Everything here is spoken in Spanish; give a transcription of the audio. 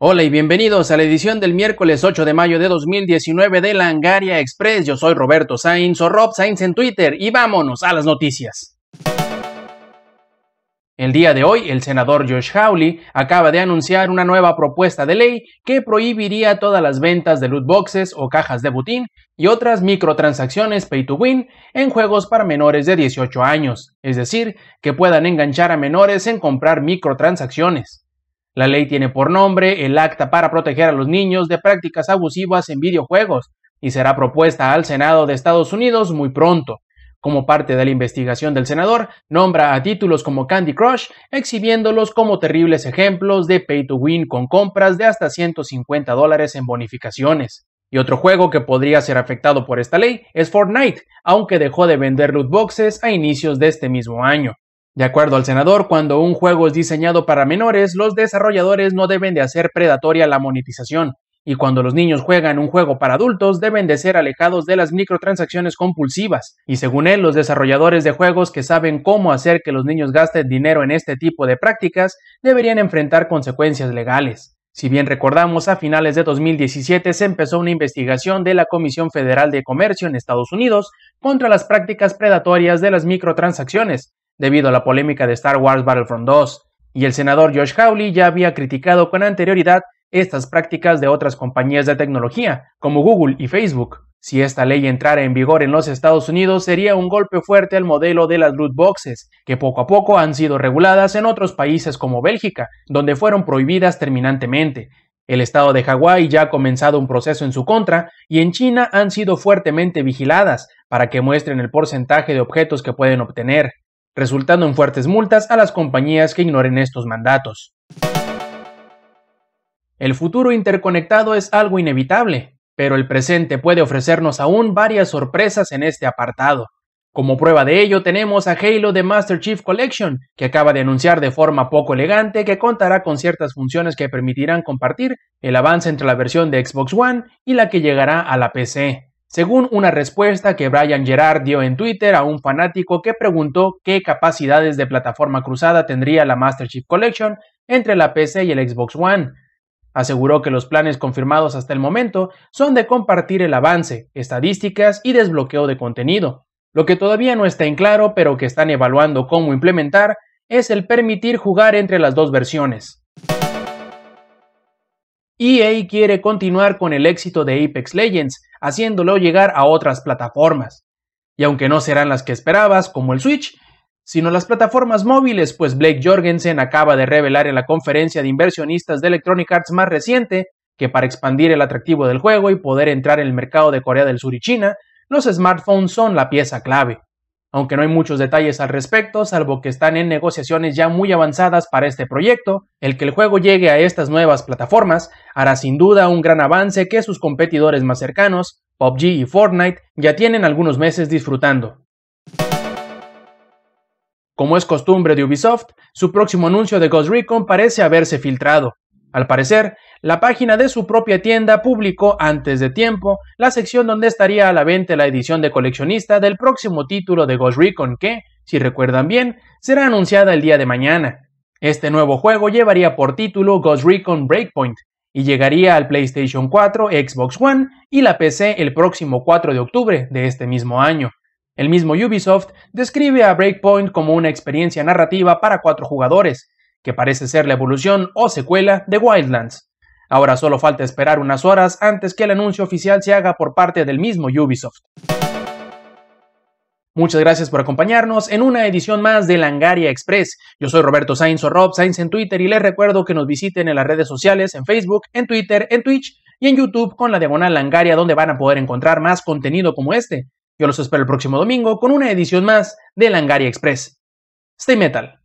Hola y bienvenidos a la edición del miércoles 8 de mayo de 2019 de Langaria Express. Yo soy Roberto Sainz o Rob Sainz en Twitter y vámonos a las noticias. El día de hoy, el senador Josh Hawley acaba de anunciar una nueva propuesta de ley que prohibiría todas las ventas de loot boxes o cajas de butín y otras microtransacciones pay to win en juegos para menores de 18 años, es decir, que puedan enganchar a menores en comprar microtransacciones. La ley tiene por nombre el Acta para proteger a los niños de prácticas abusivas en videojuegos y será propuesta al Senado de Estados Unidos muy pronto. Como parte de la investigación del senador, nombra a títulos como Candy Crush, exhibiéndolos como terribles ejemplos de pay to win con compras de hasta 150 dólares en bonificaciones. Y otro juego que podría ser afectado por esta ley es Fortnite, aunque dejó de vender loot boxes a inicios de este mismo año. De acuerdo al senador, cuando un juego es diseñado para menores, los desarrolladores no deben de hacer predatoria la monetización, y cuando los niños juegan un juego para adultos, deben de ser alejados de las microtransacciones compulsivas. Y según él, los desarrolladores de juegos que saben cómo hacer que los niños gasten dinero en este tipo de prácticas deberían enfrentar consecuencias legales. Si bien recordamos, a finales de 2017 se empezó una investigación de la Comisión Federal de Comercio en Estados Unidos contra las prácticas predatorias de las microtransacciones, debido a la polémica de Star Wars Battlefront 2, y el senador Josh Hawley ya había criticado con anterioridad estas prácticas de otras compañías de tecnología, como Google y Facebook. Si esta ley entrara en vigor en los Estados Unidos, sería un golpe fuerte al modelo de las loot boxes, que poco a poco han sido reguladas en otros países como Bélgica, donde fueron prohibidas terminantemente. El estado de Hawái ya ha comenzado un proceso en su contra y en China han sido fuertemente vigiladas para que muestren el porcentaje de objetos que pueden obtener, resultando en fuertes multas a las compañías que ignoren estos mandatos. El futuro interconectado es algo inevitable, pero el presente puede ofrecernos aún varias sorpresas en este apartado. Como prueba de ello tenemos a Halo de Master Chief Collection, que acaba de anunciar de forma poco elegante que contará con ciertas funciones que permitirán compartir el avance entre la versión de Xbox One y la que llegará a la PC, según una respuesta que Brian Gerard dio en Twitter a un fanático que preguntó qué capacidades de plataforma cruzada tendría la Master Chief Collection entre la PC y el Xbox One. Aseguró que los planes confirmados hasta el momento son de compartir el avance, estadísticas y desbloqueo de contenido. Lo que todavía no está en claro, pero que están evaluando cómo implementar, es el permitir jugar entre las dos versiones. EA quiere continuar con el éxito de Apex Legends, haciéndolo llegar a otras plataformas. Y aunque no serán las que esperabas, como el Switch, sino las plataformas móviles, pues Blake Jorgensen acaba de revelar en la conferencia de inversionistas de Electronic Arts más reciente que para expandir el atractivo del juego y poder entrar en el mercado de Corea del Sur y China, los smartphones son la pieza clave. Aunque no hay muchos detalles al respecto, salvo que están en negociaciones ya muy avanzadas para este proyecto, el que el juego llegue a estas nuevas plataformas hará sin duda un gran avance que sus competidores más cercanos, PUBG y Fortnite, ya tienen algunos meses disfrutando. Como es costumbre de Ubisoft, su próximo anuncio de Ghost Recon parece haberse filtrado. Al parecer, la página de su propia tienda publicó antes de tiempo la sección donde estaría a la venta la edición de coleccionista del próximo título de Ghost Recon que, si recuerdan bien, será anunciada el día de mañana. Este nuevo juego llevaría por título Ghost Recon Breakpoint y llegaría al PlayStation 4, Xbox One y la PC el próximo 4 de octubre de este mismo año. El mismo Ubisoft describe a Breakpoint como una experiencia narrativa para cuatro jugadores, que parece ser la evolución o secuela de Wildlands. Ahora solo falta esperar unas horas antes que el anuncio oficial se haga por parte del mismo Ubisoft. Muchas gracias por acompañarnos en una edición más de Langaria Express. Yo soy Roberto Sainz o Rob Sainz en Twitter y les recuerdo que nos visiten en las redes sociales, en Facebook, en Twitter, en Twitch y en YouTube con la diagonal Langaria donde van a poder encontrar más contenido como este. Yo los espero el próximo domingo con una edición más de Langaria Express. Stay metal.